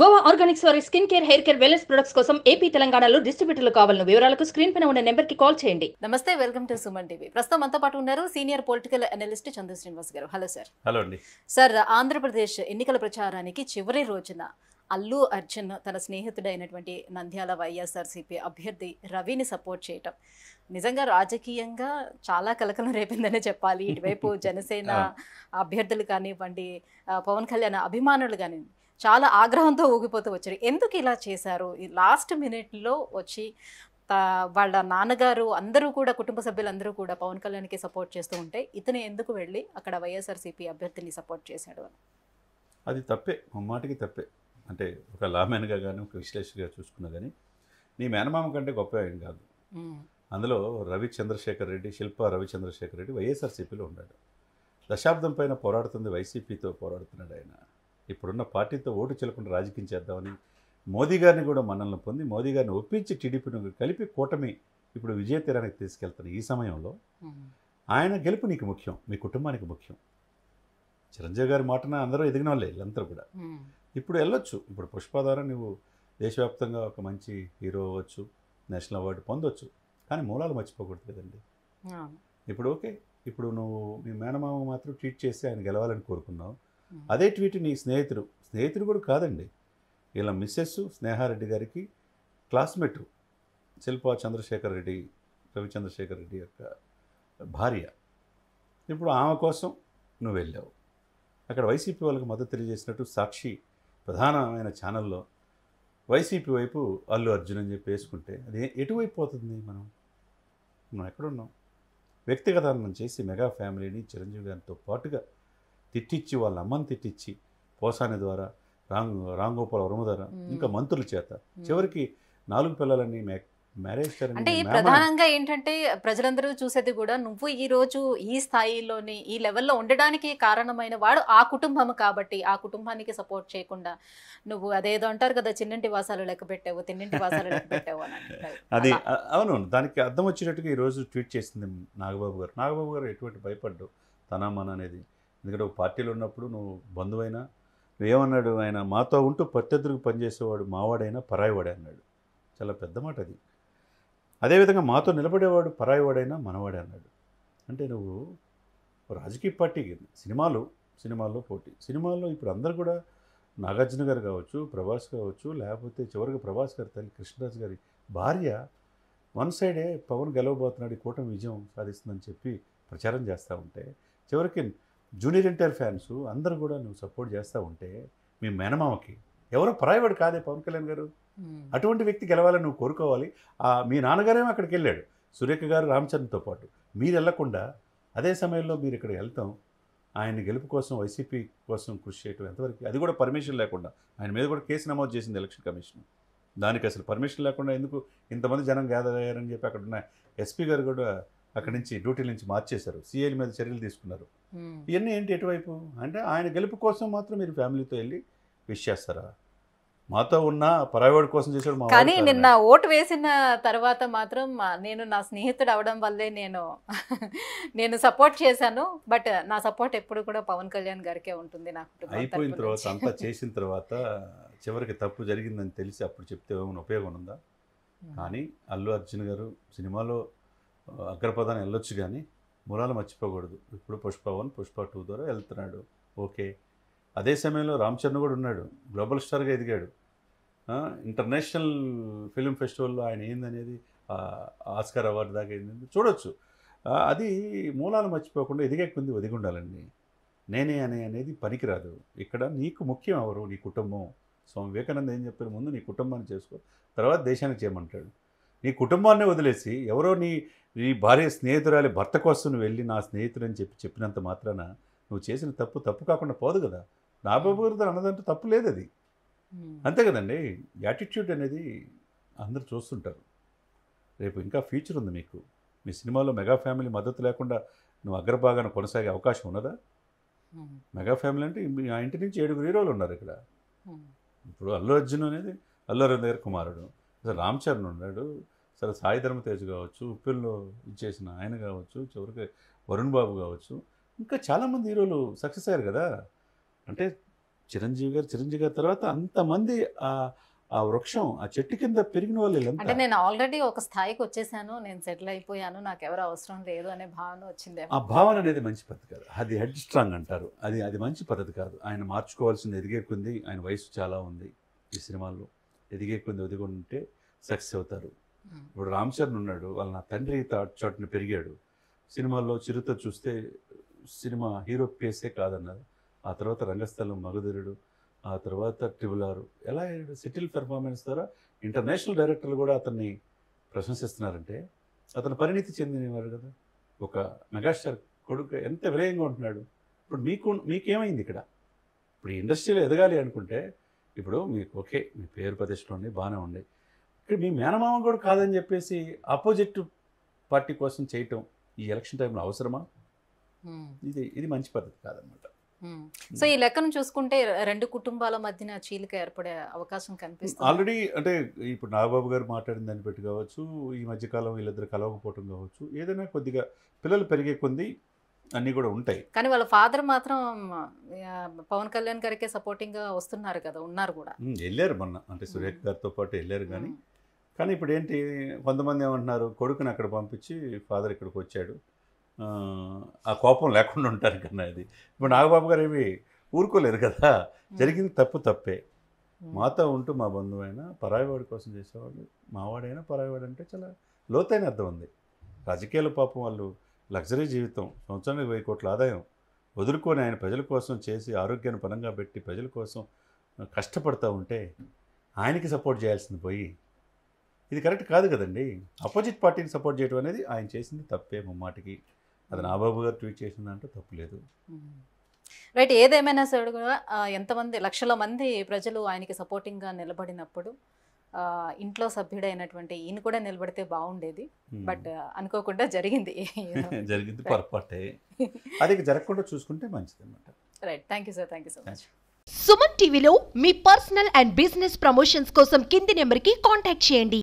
Goa organics వారి skin care hair care wellness products కోసం AP తెలంగాణలో డిస్ట్రిబ్యూటర్లు కావాలను వివరాలకు స్క్రీన్ పైన ఉన్న నెంబర్ కి కాల్ చేయండి నమస్తే వెల్కమ్ టు సుమన్ టీవీ ప్రస్తుతం మనతో పాటు ఉన్నారు senior political analyst Chandra Srinivas గారు హలో సార్ హలో అండి సార్ ఆంధ్రప్రదేశ్ ఎన్నికల ప్రచారానికి చివరి రోజున అల్లు అర్జున్ తన స్నేహితుడైనటువంటి నంద్యాల వైఎస్ఆర్సీపీ అభ్యర్థి రవిని సపోర్ట్ చేయటం నిజంగా రాజకీయంగా చాలా కలకలం రేపిందనే చెప్పాలి ఇటువైపు జనసేన అభ్యర్థులు కానివ్వండి పవన్ కళ్యాణ్ అభిమానులు కానివ్వండి చాలా ఆగ్రహంతో ఊగిపోతూ వచ్చారు ఎందుకు ఇలా చేశారు లాస్ట్ మినిట్లో వచ్చి వాళ్ళ నాన్నగారు అందరూ కూడా కుటుంబ సభ్యులందరూ కూడా పవన్ కళ్యాణ్కి సపోర్ట్ చేస్తూ ఉంటే ఇతను ఎందుకు వెళ్ళి అక్కడ వైఎస్ఆర్సీపీ అభ్యర్థిని సపోర్ట్ చేశాడు అని అది తప్పే మాటికి తప్పే అంటే ఒక లామెన్గా కానీ ఒక విశ్లేషగా చూసుకున్నా కానీ నీ మేనమామ కంటే గొప్ప ఏం కాదు అందులో రవి చంద్రశేఖర్ రెడ్డి శిల్ప రవిచంద్రశేఖర్ రెడ్డి వైఎస్ఆర్సీపీలో ఉన్నాడు దశాబ్దం పైన పోరాడుతుంది వైసీపీతో పోరాడుతున్నాడు ఆయన ఇప్పుడున్న పార్టీతో ఓటు చెల్లకుండా రాజకీయం చేద్దామని మోదీ గారిని కూడా మనల్ని పొంది మోదీ గారిని ఒప్పించి టీడీపీని కలిపి కూటమి ఇప్పుడు విజయ తీరానికి తీసుకెళ్తాను ఈ సమయంలో ఆయన గెలుపు నీకు ముఖ్యం మీ కుటుంబానికి ముఖ్యం చిరంజీవి గారి మాటన అందరూ ఎదిగిన వాళ్ళే వీళ్ళందరూ కూడా ఇప్పుడు వెళ్ళొచ్చు ఇప్పుడు పుష్ప ద్వారా నువ్వు దేశవ్యాప్తంగా ఒక మంచి హీరో అవ్వచ్చు నేషనల్ అవార్డు పొందొచ్చు కానీ మూలాలు మర్చిపోకూడదు కదండి ఇప్పుడు ఓకే ఇప్పుడు నువ్వు మీ మేనమామ మాత్రం ట్వీట్ చేసి ఆయన గెలవాలని కోరుకున్నావు అదే ట్వీట్ నీ స్నేహితుడు స్నేహితుడు కూడా కాదండి ఇలా మిస్సెస్ స్నేహారెడ్డి గారికి క్లాస్మేట్ శిల్ప చంద్రశేఖర్ రెడ్డి రవిచంద్రశేఖర్ రెడ్డి యొక్క భార్య ఇప్పుడు ఆమె కోసం నువ్వు వెళ్ళావు అక్కడ వైసీపీ వాళ్ళకి మద్దతు తెలియజేసినట్టు సాక్షి ప్రధానమైన ఛానల్లో వైసీపీ వైపు అల్లు అర్జున్ అని చెప్పి వేసుకుంటే అది ఎటువైపు పోతుంది మనం మనం ఎక్కడున్నాం వ్యక్తిగతాలను చేసి మెగా ఫ్యామిలీని చిరంజీవి గారితో పాటుగా తిట్టించి వాళ్ళ అమ్మని తిట్టించి పోసాని ద్వారా రామ్ రామ్ గోపాల్ ద్వారా ఇంకా మంత్రుల చేత చివరికి నాలుగు మే మ్యారేజ్ అంటే ఈ ప్రధానంగా ఏంటంటే ప్రజలందరూ చూసేది కూడా నువ్వు ఈ రోజు ఈ స్థాయిలోని ఈ లెవెల్లో ఉండడానికి కారణమైన వాడు ఆ కుటుంబం కాబట్టి ఆ కుటుంబానికి సపోర్ట్ చేయకుండా నువ్వు అదేదో అంటారు కదా చిన్నింటి వాసాలు లెక్క పెట్టావు తిన్నింటి వాసాలు లెక్క పెట్టావు అది అవును దానికి అర్థం వచ్చేటట్టుగా ఈరోజు ట్వీట్ చేసింది నాగబాబు గారు నాగబాబు గారు ఎటువంటి భయపడ్డు తన మన అనేది ఎందుకంటే ఒక పార్టీలో ఉన్నప్పుడు నువ్వు బంధువైనా ఏమన్నాడు ఆయన మాతో ఉంటూ పట్టెదురుకు పనిచేసేవాడు మావాడైనా పరాయివాడే అన్నాడు చాలా పెద్ద మాట అది అదేవిధంగా మాతో నిలబడేవాడు పరాయివాడైనా మనవాడే అన్నాడు అంటే నువ్వు రాజకీయ పార్టీ సినిమాలు సినిమాల్లో పోటీ సినిమాల్లో ఇప్పుడు అందరు కూడా నాగార్జున గారు కావచ్చు ప్రభాస్ కావచ్చు లేకపోతే చివరికి ప్రభాస్ గారి తల్లి కృష్ణరాజు గారి భార్య వన్ సైడే పవన్ గెలవబోతున్నాడు కూటమి విజయం సాధిస్తుందని చెప్పి ప్రచారం చేస్తూ ఉంటే చివరికి జూనియర్ ఎన్టీఆర్ ఫ్యాన్స్ అందరూ కూడా నువ్వు సపోర్ట్ చేస్తూ ఉంటే మీ మేనమామకి ఎవరో పరాయవాడు కాదే పవన్ కళ్యాణ్ గారు Hmm. అటువంటి వ్యక్తి గెలవాలని నువ్వు కోరుకోవాలి మీ నాన్నగారేమో అక్కడికి వెళ్ళాడు సురేఖ గారు రామచరణ్తో పాటు మీరు వెళ్ళకుండా అదే సమయంలో మీరు ఇక్కడ వెళ్తాం ఆయన గెలుపు కోసం వైసీపీ కోసం కృషి చేయటం ఎంతవరకు అది కూడా పర్మిషన్ లేకుండా ఆయన మీద కూడా కేసు నమోదు చేసింది ఎలక్షన్ కమిషన్ దానికి అసలు పర్మిషన్ లేకుండా ఎందుకు ఇంతమంది జనం గ్యాదర్ అయ్యారని చెప్పి అక్కడ ఉన్న ఎస్పీ గారు కూడా అక్కడి నుంచి డ్యూటీ నుంచి మార్చేశారు సిఐల మీద చర్యలు తీసుకున్నారు hmm. ఇవన్నీ ఏంటి ఎటువైపు అంటే ఆయన గెలుపు కోసం మాత్రం మీరు ఫ్యామిలీతో వెళ్ళి విష్ చేస్తారా మాతో ఉన్న ప్రైవేట్ కోసం చేశాడు కానీ నిన్న ఓటు వేసిన తర్వాత మాత్రం నేను నా స్నేహితుడు అవడం వల్లే నేను నేను సపోర్ట్ చేశాను బట్ నా సపోర్ట్ ఎప్పుడు కూడా పవన్ కళ్యాణ్ గారికే ఉంటుంది నాకు అయిపోయిన తర్వాత అంతా చేసిన తర్వాత చివరికి తప్పు జరిగిందని తెలిసి అప్పుడు చెప్తే ఏమైనా ఉపయోగం ఉందా కానీ అల్లు అర్జున్ గారు సినిమాలో అగ్రపదాన్ని వెళ్ళొచ్చు కానీ మూలాలు మర్చిపోకూడదు ఇప్పుడు పుష్ప వన్ పుష్ప టూ ద్వారా వెళ్తున్నాడు ఓకే అదే సమయంలో రామ్ చరణ్ కూడా ఉన్నాడు గ్లోబల్ స్టార్గా ఎదిగాడు ఇంటర్నేషనల్ ఫిలిం ఫెస్టివల్లో ఆయన ఏందనేది ఆస్కార్ అవార్డు దాకా ఏంది చూడొచ్చు అది మూలాలు మర్చిపోకుండా ఎదిగే ఒదిగి ఉండాలండి నేనే అనే అనేది పనికిరాదు ఇక్కడ నీకు ముఖ్యం ఎవరు నీ కుటుంబం స్వామి వివేకానంద ఏం చెప్పారు ముందు నీ కుటుంబాన్ని చేసుకో తర్వాత దేశానికి చేయమంటాడు నీ కుటుంబాన్ని వదిలేసి ఎవరో నీ నీ భార్య స్నేహితురాలి భర్త కోసం నువ్వు వెళ్ళి నా స్నేహితుడని చెప్పి చెప్పినంత మాత్రాన నువ్వు చేసిన తప్పు తప్పు కాకుండా పోదు కదా నా అపభూరత అన్నదంటే తప్పు లేదు అది అంతే కదండి యాటిట్యూడ్ అనేది అందరు చూస్తుంటారు రేపు ఇంకా ఫ్యూచర్ ఉంది మీకు మీ సినిమాలో మెగా ఫ్యామిలీ మద్దతు లేకుండా నువ్వు అగ్రభాగాన కొనసాగే అవకాశం ఉన్నదా మెగా ఫ్యామిలీ అంటే ఆ ఇంటి నుంచి ఏడుగురు హీరోలు ఉన్నారు ఇక్కడ ఇప్పుడు అల్లు అర్జున్ అనేది అల్లు అర్జున్ కుమారుడు అసలు రామ్ చరణ్ ఉన్నాడు సరే సాయి ధర్మతేజ్ కావచ్చు ఉప్పెల్లో ఇచ్చేసిన ఆయన కావచ్చు చివరికి వరుణ్ బాబు కావచ్చు ఇంకా చాలామంది హీరోలు సక్సెస్ అయ్యారు కదా అంటే చిరంజీవి గారు చిరంజీవి గారి తర్వాత అంతమంది ఆ ఆ వృక్షం ఆ చెట్టు కింద పెరిగిన వాళ్ళు అంటే నేను ఆల్రెడీ ఒక స్థాయికి వచ్చేసాను నేను సెటిల్ అయిపోయాను నాకు ఎవరు అవసరం లేదు అనే భావన వచ్చింది ఆ భావన అనేది మంచి పద్ధతి కాదు అది హెడ్ స్ట్రాంగ్ అంటారు అది అది మంచి పద్ధతి కాదు ఆయన మార్చుకోవాల్సింది ఎదిగే కొంది ఆయన వయసు చాలా ఉంది ఈ సినిమాల్లో ఎదిగే కొంది సక్సెస్ అవుతారు ఇప్పుడు రామ్ చరణ్ ఉన్నాడు వాళ్ళ నా తండ్రి చోటును పెరిగాడు సినిమాల్లో చిరుత చూస్తే సినిమా హీరో పేసే కాదన్నారు ఆ తర్వాత రంగస్థలం మగధరుడు ఆ తర్వాత ట్రిబుల్ ఆరు ఎలా సిటిల్ పెర్ఫార్మెన్స్ ద్వారా ఇంటర్నేషనల్ డైరెక్టర్లు కూడా అతన్ని ప్రశంసిస్తున్నారంటే అతను పరిణితి చెందినవారు కదా ఒక మెగాస్టార్ కొడుకు ఎంత విలయంగా ఉంటున్నాడు ఇప్పుడు మీకు మీకేమైంది ఇక్కడ ఇప్పుడు ఈ ఇండస్ట్రీలో ఎదగాలి అనుకుంటే ఇప్పుడు మీకు ఓకే మీ పేరు ప్రతిష్టలు ఉండి బాగానే ఉంది ఇక్కడ మీ మేనమామ కూడా కాదని చెప్పేసి ఆపోజిట్ పార్టీ కోసం చేయటం ఈ ఎలక్షన్ టైంలో అవసరమా ఇది ఇది మంచి పద్ధతి కాదనమాట సో ఈ లెక్కను చూసుకుంటే రెండు కుటుంబాల మధ్యన చీలిక ఏర్పడే అవకాశం కనిపిస్తుంది ఆల్రెడీ అంటే ఇప్పుడు నాగబాబు గారు మాట్లాడిన దాన్ని బట్టి కావచ్చు ఈ మధ్యకాలం వీళ్ళిద్దరు కలవకపోవటం కావచ్చు ఏదైనా కొద్దిగా పిల్లలు పెరిగే కొన్ని అన్నీ కూడా ఉంటాయి కానీ వాళ్ళ ఫాదర్ మాత్రం పవన్ కళ్యాణ్ గారికే సపోర్టింగ్ గా వస్తున్నారు కదా ఉన్నారు కూడా వెళ్ళారు మొన్న అంటే సురేఖ్ గారితో పాటు వెళ్ళారు కానీ కానీ ఇప్పుడు ఏంటి కొంతమంది ఏమంటున్నారు కొడుకుని అక్కడ పంపించి ఫాదర్ ఇక్కడికి వచ్చాడు ఆ కోపం లేకుండా ఉంటారు కన్నా అది ఇప్పుడు నాగబాబు గారు ఏమి ఊరుకోలేరు కదా జరిగింది తప్పు తప్పే మాతో ఉంటూ మా బంధువైనా పరాయివాడి కోసం చేసేవాళ్ళు మావాడైనా పరాయివాడు అంటే చాలా లోతైన అర్థం ఉంది రాజకీయాల పాపం వాళ్ళు లగ్జరీ జీవితం సంవత్సరానికి వెయ్యి కోట్ల ఆదాయం వదులుకొని ఆయన ప్రజల కోసం చేసి ఆరోగ్యాన్ని పనంగా పెట్టి ప్రజల కోసం కష్టపడతా ఉంటే ఆయనకి సపోర్ట్ చేయాల్సింది పోయి ఇది కరెక్ట్ కాదు కదండి అపోజిట్ పార్టీని సపోర్ట్ చేయడం అనేది ఆయన చేసింది తప్పే మాటికి అది నాబాబు గారు ట్వీట్ చేసిన తప్పులేదు రైట్ ఏదేమైనా సరే కూడా ఎంతమంది లక్షల మంది ప్రజలు ఆయనకి సపోర్టింగ్గా నిలబడినప్పుడు ఇంట్లో సభ్యుడైనటువంటి ఈయన కూడా నిలబడితే బాగుండేది బట్ అనుకోకుండా జరిగింది జరిగింది పొరపాటే అది జరగకుండా చూసుకుంటే మంచిది అనమాట right thank you sir thank you so much Suman టీవీలో మీ పర్సనల్ అండ్ బిజినెస్ ప్రమోషన్స్ కోసం కింది నెంబర్కి కాంటాక్ట్ చేయండి